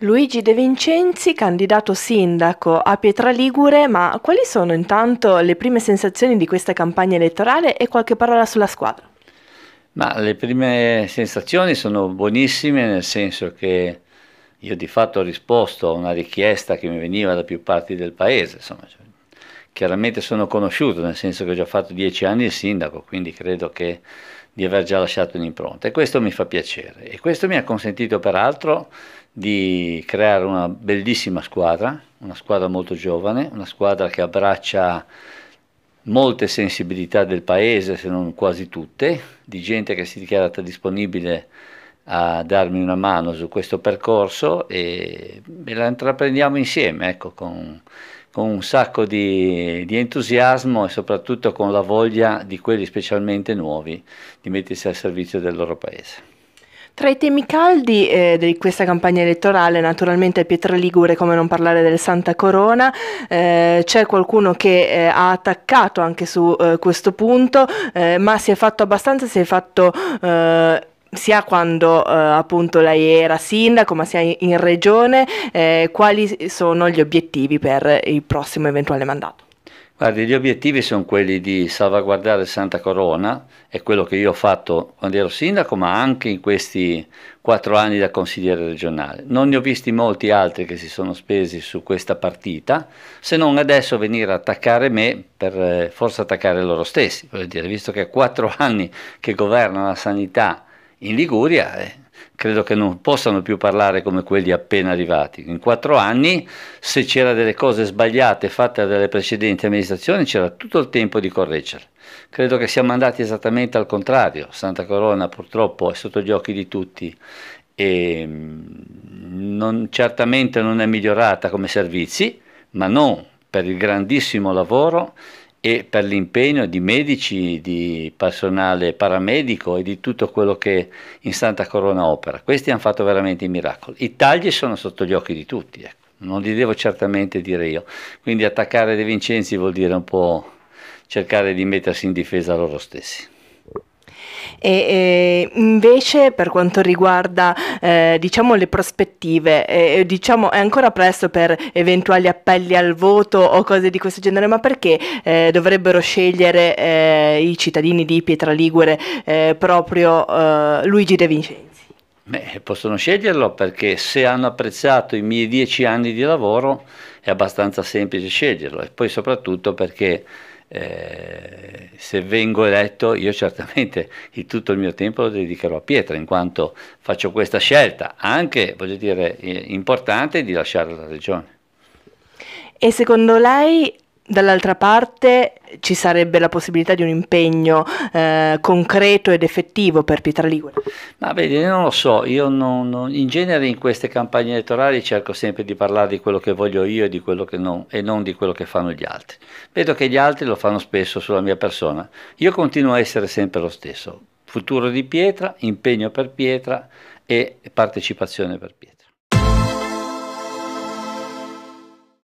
Luigi De Vincenzi, candidato sindaco a Pietraligure, ma quali sono intanto le prime sensazioni di questa campagna elettorale e qualche parola sulla squadra? Ma le prime sensazioni sono buonissime nel senso che io di fatto ho risposto a una richiesta che mi veniva da più parti del paese, insomma, cioè, chiaramente sono conosciuto, nel senso che ho già fatto dieci anni il sindaco, quindi credo che di aver già lasciato un'impronta e questo mi fa piacere e questo mi ha consentito peraltro di creare una bellissima squadra, una squadra molto giovane, una squadra che abbraccia molte sensibilità del paese, se non quasi tutte, di gente che si è dichiarata disponibile a darmi una mano su questo percorso e, e la intraprendiamo insieme, ecco, con, con un sacco di, di, entusiasmo e soprattutto con la voglia di quelli specialmente nuovi di mettersi al servizio del loro paese. Tra i temi caldi eh, di questa campagna elettorale, naturalmente Pietra Ligure, come non parlare del Santa Corona, eh, c'è qualcuno che eh, ha attaccato anche su eh, questo punto, eh, ma si è fatto abbastanza, si è fatto eh, sia quando eh, appunto lei era sindaco ma sia in regione, eh, quali sono gli obiettivi per il prossimo eventuale mandato? Guardi, gli obiettivi sono quelli di salvaguardare Santa Corona, è quello che io ho fatto quando ero sindaco, ma anche in questi quattro anni da consigliere regionale. Non ne ho visti molti altri che si sono spesi su questa partita, se non adesso venire a attaccare me per eh, forse attaccare loro stessi, voglio dire, visto che è quattro anni che governano la sanità in Liguria eh, credo che non possano più parlare come quelli appena arrivati. In quattro anni, se c'era delle cose sbagliate fatte dalle precedenti amministrazioni, c'era tutto il tempo di correggerle. Credo che siamo andati esattamente al contrario. Santa Corona purtroppo è sotto gli occhi di tutti e mm, non, certamente non è migliorata come servizi, ma non per il grandissimo lavoro che e per l'impegno di medici, di personale paramedico e di tutto quello che in Santa Corona opera. Questi hanno fatto veramente i miracoli. I tagli sono sotto gli occhi di tutti, ecco. non li devo certamente dire io. Quindi attaccare De Vincenzi vuol dire un po' cercare di mettersi in difesa loro stessi. E, e invece per quanto riguarda eh, diciamo le prospettive, eh, diciamo è ancora presto per eventuali appelli al voto o cose di questo genere, ma perché eh, dovrebbero scegliere eh, i cittadini di Pietra Ligure eh, proprio eh, Luigi De Vincenzi? Beh, possono sceglierlo perché se hanno apprezzato i miei dieci anni di lavoro è abbastanza semplice sceglierlo e poi soprattutto perché eh, se vengo eletto io certamente il, tutto il mio tempo lo dedicherò a Pietra in quanto faccio questa scelta anche voglio dire eh, importante di lasciare la regione. E secondo lei Dall'altra parte ci sarebbe la possibilità di un impegno eh, concreto ed effettivo per Pietra Ligure. Ma vedi, non lo so, io non, non, in genere in queste campagne elettorali cerco sempre di parlare di quello che voglio io e, di quello che non, e non di quello che fanno gli altri. Vedo che gli altri lo fanno spesso sulla mia persona, io continuo a essere sempre lo stesso, futuro di Pietra, impegno per Pietra e partecipazione per Pietra.